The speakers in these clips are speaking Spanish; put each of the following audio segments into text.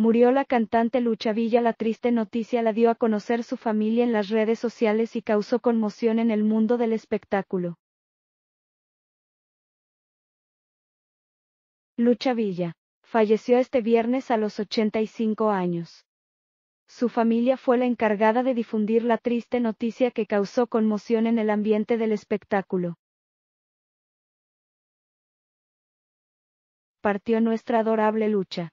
murió la cantante Lucha Villa. La triste noticia la dio a conocer su familia en las redes sociales y causó conmoción en el mundo del espectáculo. Lucha Villa. Falleció este viernes a los 85 años. Su familia fue la encargada de difundir la triste noticia que causó conmoción en el ambiente del espectáculo. Partió nuestra adorable lucha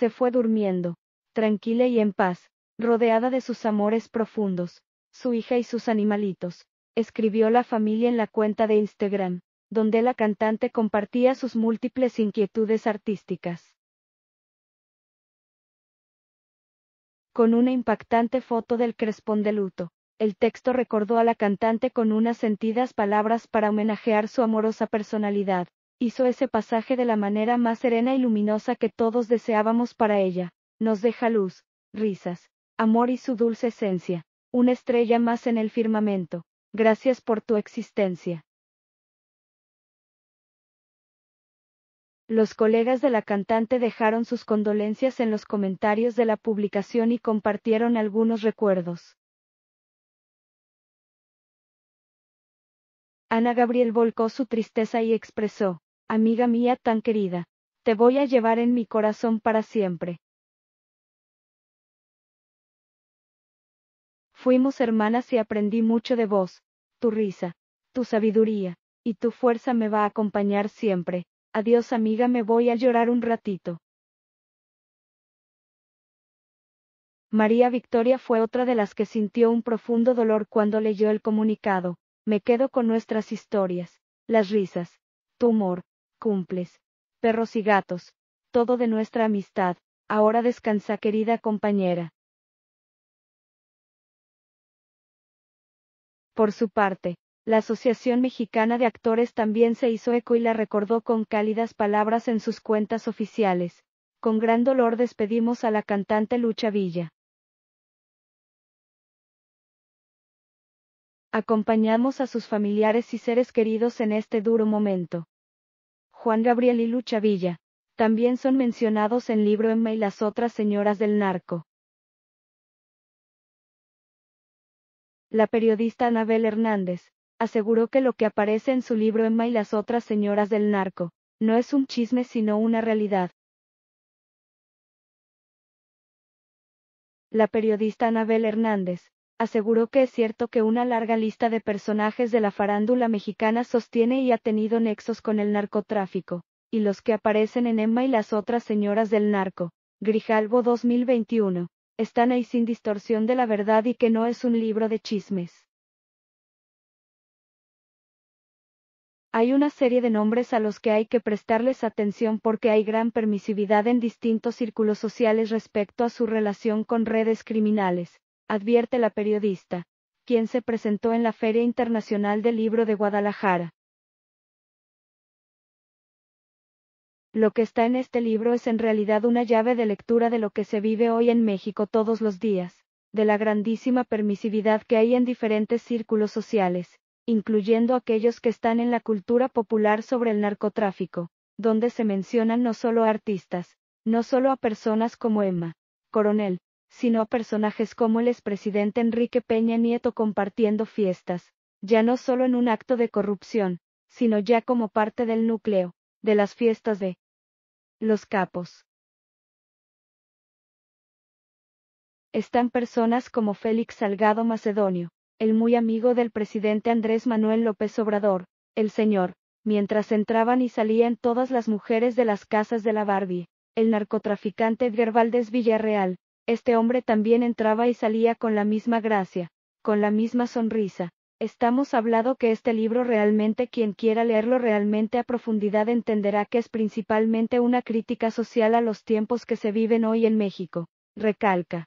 se fue durmiendo, tranquila y en paz, rodeada de sus amores profundos, su hija y sus animalitos, escribió la familia en la cuenta de Instagram, donde la cantante compartía sus múltiples inquietudes artísticas. Con una impactante foto del crespón de luto, el texto recordó a la cantante con unas sentidas palabras para homenajear su amorosa personalidad, hizo ese pasaje de la manera más serena y luminosa que todos deseábamos para ella, nos deja luz, risas, amor y su dulce esencia, una estrella más en el firmamento, gracias por tu existencia. Los colegas de la cantante dejaron sus condolencias en los comentarios de la publicación y compartieron algunos recuerdos. Ana Gabriel volcó su tristeza y expresó, amiga mía tan querida. Te voy a llevar en mi corazón para siempre. Fuimos hermanas y aprendí mucho de vos, tu risa, tu sabiduría, y tu fuerza me va a acompañar siempre. Adiós amiga, me voy a llorar un ratito. María Victoria fue otra de las que sintió un profundo dolor cuando leyó el comunicado. Me quedo con nuestras historias, las risas, tu humor, cumples. Perros y gatos, todo de nuestra amistad, ahora descansa querida compañera. Por su parte, la Asociación Mexicana de Actores también se hizo eco y la recordó con cálidas palabras en sus cuentas oficiales. Con gran dolor despedimos a la cantante Lucha Villa. Acompañamos a sus familiares y seres queridos en este duro momento. Juan Gabriel y Lucha Villa, también son mencionados en Libro Emma y las otras señoras del narco. La periodista Anabel Hernández, aseguró que lo que aparece en su libro Emma y las otras señoras del narco, no es un chisme sino una realidad. La periodista Anabel Hernández, aseguró que es cierto que una larga lista de personajes de la farándula mexicana sostiene y ha tenido nexos con el narcotráfico, y los que aparecen en Emma y las otras señoras del narco, Grijalbo 2021, están ahí sin distorsión de la verdad y que no es un libro de chismes. Hay una serie de nombres a los que hay que prestarles atención porque hay gran permisividad en distintos círculos sociales respecto a su relación con redes criminales, advierte la periodista, quien se presentó en la Feria Internacional del Libro de Guadalajara. Lo que está en este libro es en realidad una llave de lectura de lo que se vive hoy en México todos los días, de la grandísima permisividad que hay en diferentes círculos sociales, incluyendo aquellos que están en la cultura popular sobre el narcotráfico, donde se mencionan no solo a artistas, no solo a personas como Emma, Coronel, sino a personajes como el expresidente Enrique Peña Nieto compartiendo fiestas, ya no solo en un acto de corrupción, sino ya como parte del núcleo, de las fiestas de los capos. Están personas como Félix Salgado Macedonio, el muy amigo del presidente Andrés Manuel López Obrador, el señor, mientras entraban y salían todas las mujeres de las casas de la Barbie, el narcotraficante Edgar Valdés Villarreal, este hombre también entraba y salía con la misma gracia, con la misma sonrisa. Estamos hablado que este libro realmente quien quiera leerlo realmente a profundidad entenderá que es principalmente una crítica social a los tiempos que se viven hoy en México. Recalca.